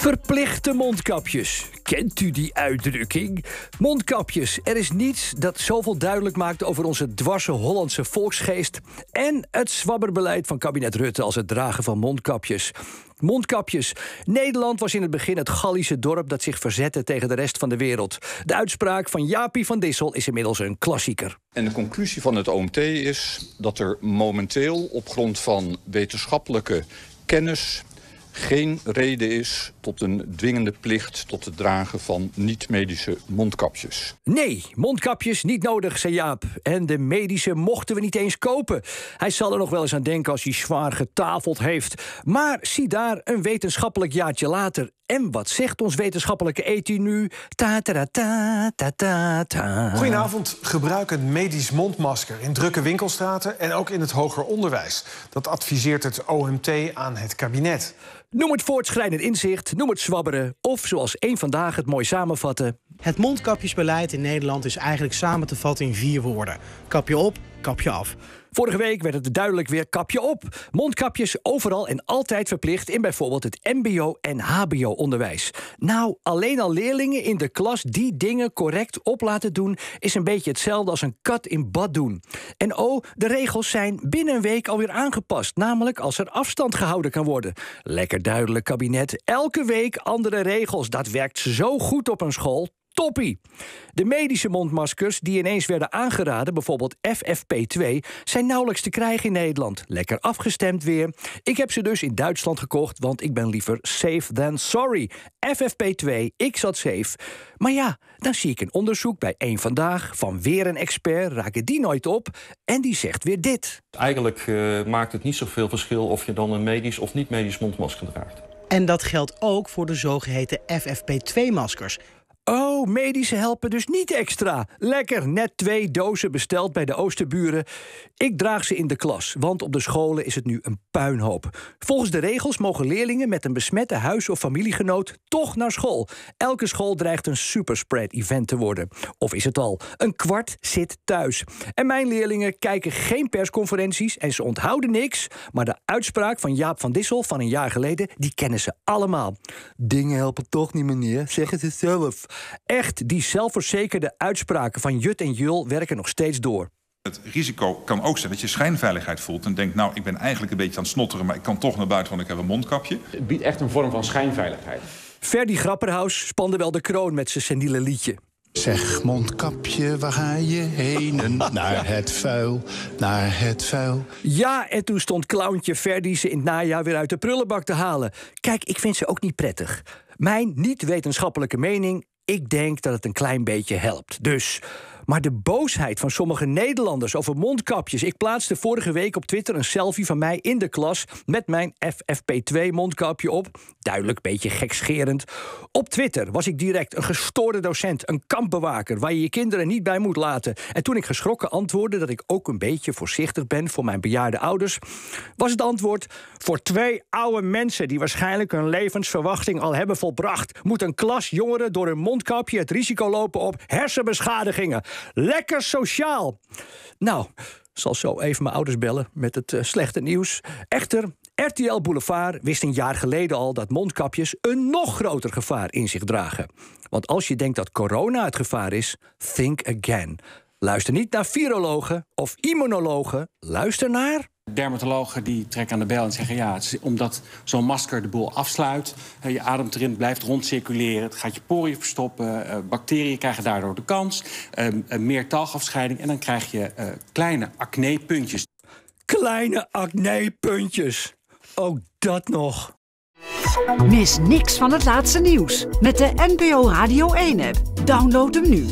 Verplichte mondkapjes. Kent u die uitdrukking? Mondkapjes, er is niets dat zoveel duidelijk maakt over onze dwarse Hollandse volksgeest en het zwabberbeleid van kabinet Rutte als het dragen van mondkapjes. Mondkapjes. Nederland was in het begin het Gallische dorp dat zich verzette tegen de rest van de wereld. De uitspraak van Jaapie van Dissel is inmiddels een klassieker. En de conclusie van het OMT is dat er momenteel op grond van wetenschappelijke kennis geen reden is tot een dwingende plicht tot het dragen van niet-medische mondkapjes. Nee, mondkapjes niet nodig, zei Jaap. En de medische mochten we niet eens kopen. Hij zal er nog wel eens aan denken als hij zwaar getafeld heeft. Maar zie daar, een wetenschappelijk jaartje later. En wat zegt ons wetenschappelijke eti nu? ta ta ta ta ta. Goedenavond. Gebruik een medisch mondmasker in drukke winkelstraten en ook in het hoger onderwijs. Dat adviseert het OMT aan het kabinet. Noem het voortschrijdend inzicht, noem het zwabberen... of zoals één vandaag het mooi samenvatte... Het mondkapjesbeleid in Nederland is eigenlijk samen te vatten in vier woorden. Kapje op, kapje af. Vorige week werd het duidelijk weer kapje op. Mondkapjes overal en altijd verplicht in bijvoorbeeld het MBO en HBO onderwijs. Nou, alleen al leerlingen in de klas die dingen correct op laten doen is een beetje hetzelfde als een kat in bad doen. En oh, de regels zijn binnen een week alweer aangepast, namelijk als er afstand gehouden kan worden. Lekker duidelijk kabinet, elke week andere regels. Dat werkt zo goed op een school, de medische mondmaskers die ineens werden aangeraden, bijvoorbeeld FFP2, zijn nauwelijks te krijgen in Nederland. Lekker afgestemd weer. Ik heb ze dus in Duitsland gekocht, want ik ben liever safe than sorry. FFP2, ik zat safe. Maar ja, dan zie ik een onderzoek bij één vandaag van weer een expert, raken die nooit op en die zegt weer dit. Eigenlijk eh, maakt het niet zoveel verschil of je dan een medisch of niet medisch mondmasker draagt. En dat geldt ook voor de zogeheten FFP2-maskers. Oh, medische helpen dus niet extra. Lekker, net twee dozen besteld bij de Oosterburen. Ik draag ze in de klas, want op de scholen is het nu een puinhoop. Volgens de regels mogen leerlingen met een besmette huis- of familiegenoot toch naar school. Elke school dreigt een superspread-event te worden. Of is het al? Een kwart zit thuis. En mijn leerlingen kijken geen persconferenties en ze onthouden niks. Maar de uitspraak van Jaap van Dissel van een jaar geleden, die kennen ze allemaal. Dingen helpen toch niet, meneer, zeggen ze zelf. Echt, die zelfverzekerde uitspraken van Jut en Jul werken nog steeds door. Het risico kan ook zijn dat je schijnveiligheid voelt en denkt, nou, ik ben eigenlijk een beetje aan het snotteren, maar ik kan toch naar buiten, want ik heb een mondkapje. Het biedt echt een vorm van schijnveiligheid. Ferdi Grapperhaus spande wel de kroon met zijn seniele liedje. Zeg mondkapje, waar ga je heen? Naar het vuil, naar het vuil. Ja, en toen stond clowntje Ferdi ze in het najaar weer uit de prullenbak te halen. Kijk, ik vind ze ook niet prettig. Mijn niet-wetenschappelijke mening ik denk dat het een klein beetje helpt. Dus maar de boosheid van sommige Nederlanders over mondkapjes. Ik plaatste vorige week op Twitter een selfie van mij in de klas met mijn FFP2 mondkapje op. Duidelijk een beetje gekscherend. Op Twitter was ik direct een gestoorde docent, een kampbewaker waar je je kinderen niet bij moet laten. En toen ik geschrokken antwoordde dat ik ook een beetje voorzichtig ben voor mijn bejaarde ouders, was het antwoord: voor twee oude mensen die waarschijnlijk hun levensverwachting al hebben volbracht, moet een klas jongeren door hun mondkapje het risico lopen op hersenbeschadigingen. Lekker sociaal. Nou, zal zo even mijn ouders bellen met het eh, slechte nieuws. Echter, RTL Boulevard wist een jaar geleden al dat mondkapjes een nog groter gevaar in zich dragen. Want als je denkt dat corona het gevaar is, think again. Luister niet naar virologen of immunologen, luister naar. Dermatologen die trekken aan de bel en zeggen... ja, omdat zo'n masker de boel afsluit... je ademt erin, blijft rondcirculeren, het gaat je poriën verstoppen... Eh, bacteriën krijgen daardoor de kans, ehm, eh, meer talgafscheiding... en dan krijg je eh, kleine acnepuntjes. Kleine acnepuntjes, ook dat nog. Mis niks van het laatste nieuws met de NPO Radio 1-app. Download hem nu.